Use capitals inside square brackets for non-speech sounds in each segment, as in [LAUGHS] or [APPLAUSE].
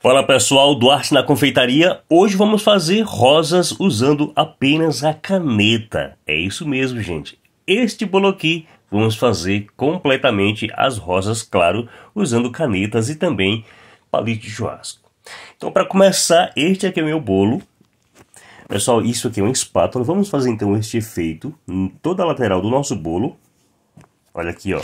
Fala pessoal, Duarte na Confeitaria. Hoje vamos fazer rosas usando apenas a caneta. É isso mesmo, gente. Este bolo aqui vamos fazer completamente as rosas, claro, usando canetas e também palito de churrasco. Então, para começar, este aqui é o meu bolo. Pessoal, isso aqui é uma espátula. Vamos fazer então este efeito em toda a lateral do nosso bolo. Olha aqui, ó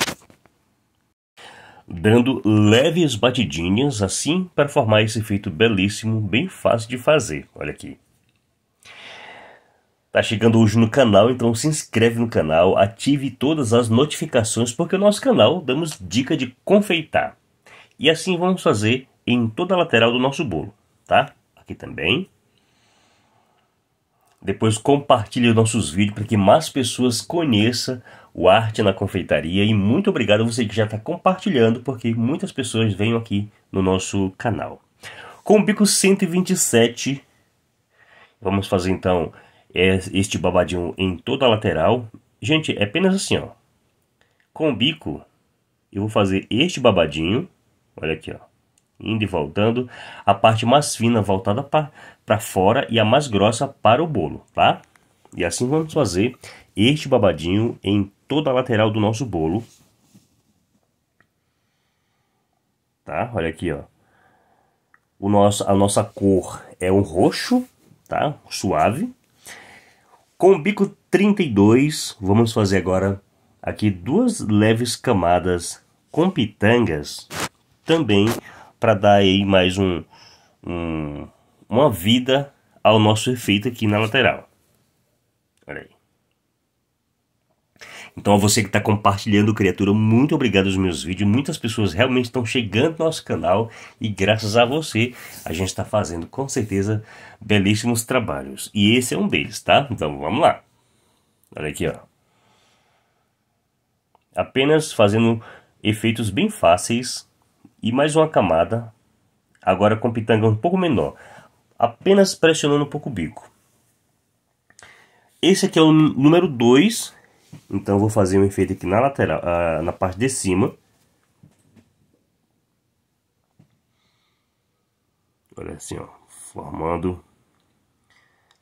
dando leves batidinhas assim para formar esse efeito belíssimo, bem fácil de fazer. Olha aqui. Tá chegando hoje no canal, então se inscreve no canal, ative todas as notificações, porque o nosso canal damos dica de confeitar. E assim vamos fazer em toda a lateral do nosso bolo, tá? Aqui também. Depois compartilhe nossos vídeos para que mais pessoas conheçam o Arte na Confeitaria e muito obrigado a você que já está compartilhando, porque muitas pessoas vêm aqui no nosso canal. Com o bico 127, vamos fazer então é, este babadinho em toda a lateral. Gente, é apenas assim, ó. Com o bico, eu vou fazer este babadinho, olha aqui, ó. Indo e voltando, a parte mais fina voltada para fora e a mais grossa para o bolo, tá? E assim vamos fazer este babadinho em toda a lateral do nosso bolo. Tá? Olha aqui, ó. O nosso, a nossa cor é um roxo, tá? Suave. Com o bico 32, vamos fazer agora aqui duas leves camadas com pitangas também para dar aí mais um, um, uma vida ao nosso efeito aqui na lateral. Olha aí. Então a você que está compartilhando Criatura, muito obrigado aos meus vídeos. Muitas pessoas realmente estão chegando no nosso canal e graças a você a gente está fazendo com certeza belíssimos trabalhos. E esse é um deles, tá? Então vamos lá. Olha aqui, ó. Apenas fazendo efeitos bem fáceis e mais uma camada. Agora com pitanga um pouco menor. Apenas pressionando um pouco o bico. Esse aqui é o número 2 então vou fazer um efeito aqui na lateral, ah, na parte de cima. Olha assim, ó, formando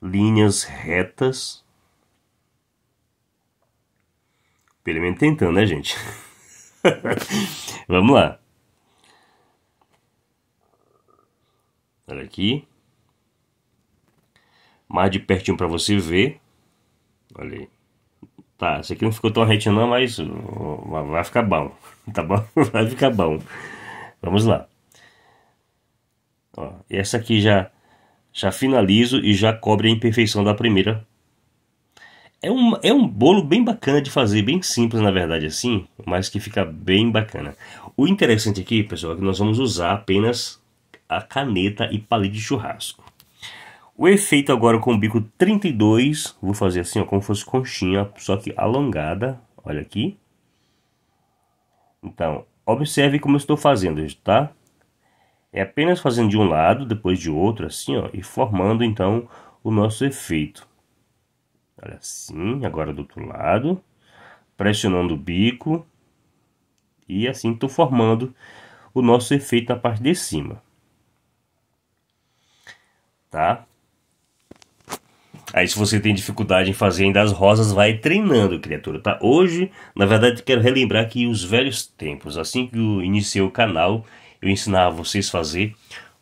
linhas retas. Pelo menos tentando, então, né, gente? [LAUGHS] Vamos lá. Olha aqui. Mais de pertinho para você ver. Olha aí. Tá, esse aqui não ficou tão não, mas uh, vai ficar bom. [LAUGHS] Tá bom? [LAUGHS] Vai ficar bom. Vamos lá. Ó, essa aqui já, já finalizo e já cobre a imperfeição da primeira. É um, é um bolo bem bacana de fazer, bem simples na verdade assim, mas que fica bem bacana. O interessante aqui, pessoal, é que nós vamos usar apenas a caneta e palito de churrasco. O efeito agora com o bico 32, vou fazer assim, ó, como fosse conchinha, só que alongada, olha aqui. Então, observe como eu estou fazendo, tá? É apenas fazendo de um lado, depois de outro, assim, ó, e formando então o nosso efeito. Olha assim, agora do outro lado, pressionando o bico, e assim estou formando o nosso efeito na parte de cima. Tá? Aí se você tem dificuldade em fazer ainda as rosas, vai treinando, criatura, tá? Hoje, na verdade, quero relembrar que os velhos tempos, assim que eu iniciei o canal, eu ensinava vocês a fazer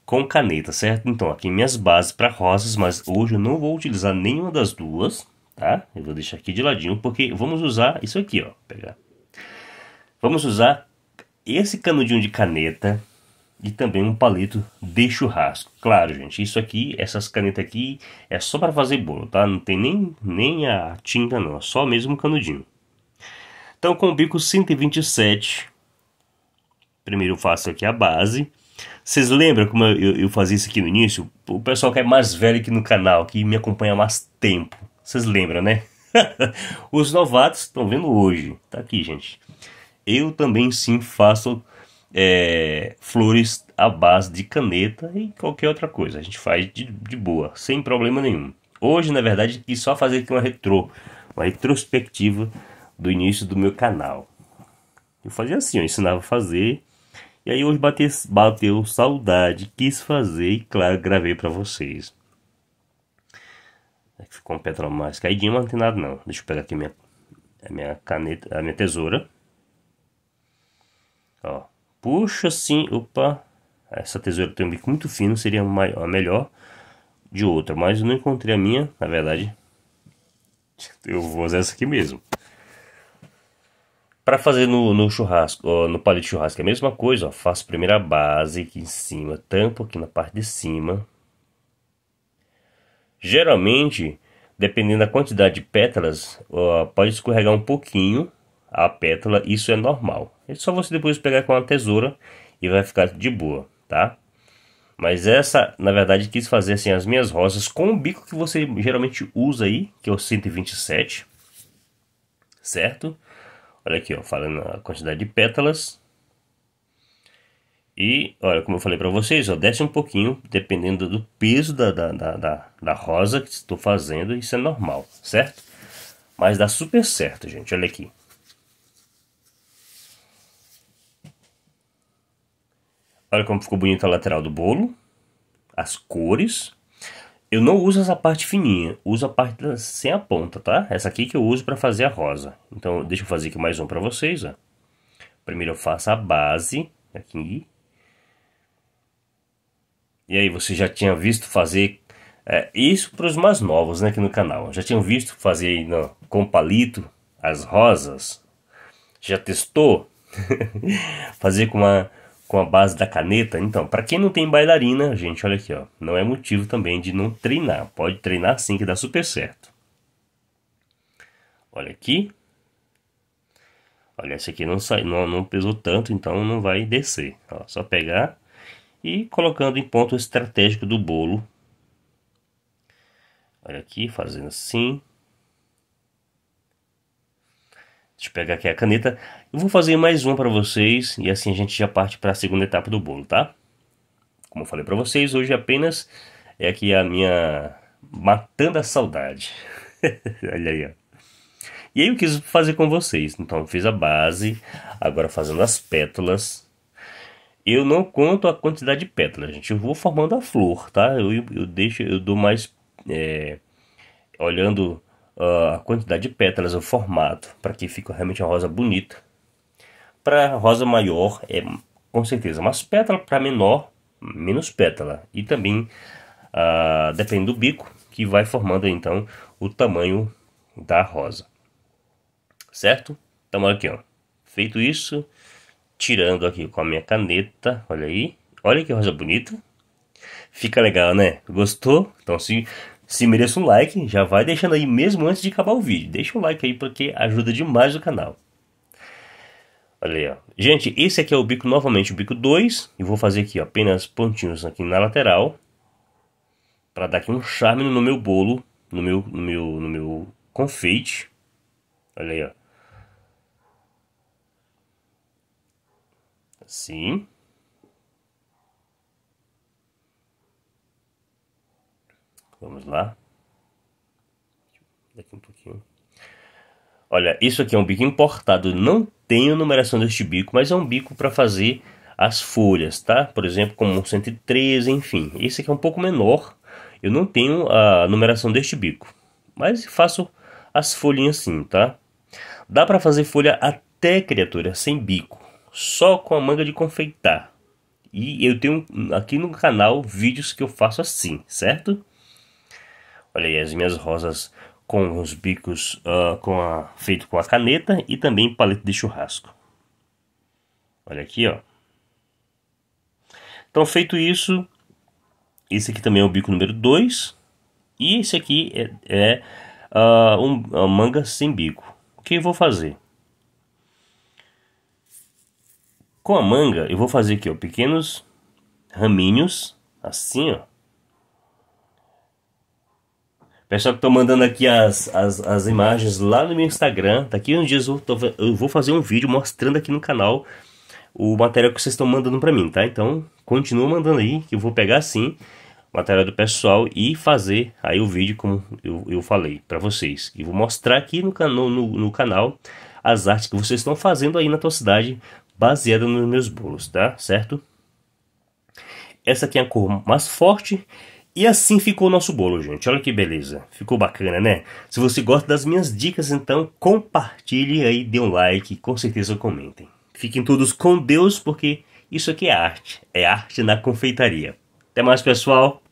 com caneta, certo? Então, aqui minhas bases para rosas, mas hoje eu não vou utilizar nenhuma das duas, tá? Eu vou deixar aqui de ladinho, porque vamos usar isso aqui, ó, pegar. Vamos usar esse canudinho de caneta e também um palito de churrasco. Claro, gente, isso aqui, essas canetas aqui, é só para fazer bolo, tá? Não tem nem, nem a tinta não, é só mesmo o canudinho. Então, com o bico 127, primeiro eu faço aqui a base. Vocês lembram como eu, eu fazia isso aqui no início? O pessoal que é mais velho aqui no canal, que me acompanha há mais tempo. Vocês lembram, né? [LAUGHS] Os novatos estão vendo hoje. Tá aqui, gente. Eu também sim faço é, flores à base de caneta e qualquer outra coisa. A gente faz de, de boa, sem problema nenhum. Hoje, na verdade, quis só fazer aqui uma retro, uma retrospectiva do início do meu canal. Eu fazia assim, eu ensinava a fazer. E aí hoje bateu, bateu saudade, quis fazer e, claro, gravei para vocês. É ficou um petróleo mais caidinho, mas não tem nada não. Deixa eu pegar aqui minha, a minha caneta, a minha tesoura. Ó, puxa assim, opa, essa tesoura tem um bico muito fino, seria maior, a melhor de outra, mas eu não encontrei a minha, na verdade, [LAUGHS] eu vou usar essa aqui mesmo. Para fazer no, no churrasco, ó, no palito de churrasco é a mesma coisa, ó, faço primeiro a base aqui em cima, tampo aqui na parte de cima. Geralmente, dependendo da quantidade de pétalas, ó, pode escorregar um pouquinho a pétala, isso é normal. É só você depois pegar com a tesoura e vai ficar de boa, tá? Mas essa, na verdade, quis fazer assim as minhas rosas com o bico que você geralmente usa aí, que é o 127, certo? Olha aqui, ó, falando a quantidade de pétalas. E, olha, como eu falei para vocês, ó, desce um pouquinho, dependendo do peso da, da, da, da, da rosa que estou fazendo, isso é normal, certo? Mas dá super certo, gente, olha aqui. Olha como ficou bonita a lateral do bolo. As cores. Eu não uso essa parte fininha, uso a parte sem a ponta, tá? Essa aqui que eu uso para fazer a rosa. Então, deixa eu fazer aqui mais um para vocês, ó. Primeiro eu faço a base aqui. E aí, você já tinha visto fazer é, isso para os mais novos, né, aqui no canal. Já tinham visto fazer aí no, com palito as rosas? Já testou? [LAUGHS] fazer com uma com a base da caneta. Então, para quem não tem bailarina, gente, olha aqui, ó, não é motivo também de não treinar. Pode treinar sim que dá super certo. Olha aqui. Olha, esse aqui não, sai, não, não pesou tanto, então não vai descer. Ó, só pegar e colocando em ponto estratégico do bolo. Olha aqui, fazendo assim. Deixa eu pegar aqui a caneta. Eu vou fazer mais uma para vocês e assim a gente já parte para a segunda etapa do bolo, tá? Como eu falei para vocês, hoje apenas é aqui a minha matando a saudade. [LAUGHS] Olha aí, ó. E aí eu quis fazer com vocês. Então eu fiz a base, agora fazendo as pétalas. Eu não conto a quantidade de pétalas, gente. Eu vou formando a flor, tá? Eu, eu deixo, eu dou mais é, olhando ah, a quantidade de pétalas, o formato, para que fique realmente uma rosa bonita. Para rosa maior é com certeza mais pétala, para menor menos pétala. E também ah, depende do bico que vai formando então o tamanho da rosa. Certo? Então aqui, ó. Feito isso, tirando aqui com a minha caneta, olha aí. Olha que rosa bonita. Fica legal, né? Gostou? Então se se merece um like, já vai deixando aí mesmo antes de acabar o vídeo. Deixa o um like aí porque ajuda demais o canal. Olha aí, ó. Gente, esse aqui é o bico novamente, o bico 2. E vou fazer aqui ó, apenas pontinhos aqui na lateral. para dar aqui um charme no meu bolo, no meu, no meu, no meu confeite. Olha aí, ó. Assim. Vamos lá. Daqui um pouquinho. Olha, isso aqui é um bico importado. Não tenho numeração deste bico, mas é um bico para fazer as folhas, tá? Por exemplo, como 113, enfim. Esse aqui é um pouco menor. Eu não tenho a numeração deste bico, mas faço as folhinhas sim, tá? Dá para fazer folha até criatura sem bico, só com a manga de confeitar. E eu tenho aqui no canal vídeos que eu faço assim, certo? Olha aí as minhas rosas com os bicos uh, com a, feito com a caneta e também paleta de churrasco. Olha aqui, ó. Então, feito isso, esse aqui também é o bico número 2. E esse aqui é, é uh, um, uma manga sem bico. O que eu vou fazer? Com a manga, eu vou fazer aqui, ó, pequenos raminhos, assim, ó. Pessoal que tô mandando aqui as, as, as imagens lá no meu Instagram. Daqui tá uns dias eu, tô, eu vou fazer um vídeo mostrando aqui no canal o material que vocês estão mandando para mim, tá? Então, continua mandando aí, que eu vou pegar sim o material do pessoal e fazer aí o vídeo como eu, eu falei para vocês. E vou mostrar aqui no, cano no, no canal as artes que vocês estão fazendo aí na tua cidade, baseada nos meus bolos, tá? Certo? Essa aqui é a cor mais forte e assim ficou o nosso bolo, gente. Olha que beleza. Ficou bacana, né? Se você gosta das minhas dicas, então compartilhe aí, dê um like, com certeza comentem. Fiquem todos com Deus, porque isso aqui é arte. É arte na confeitaria. Até mais, pessoal.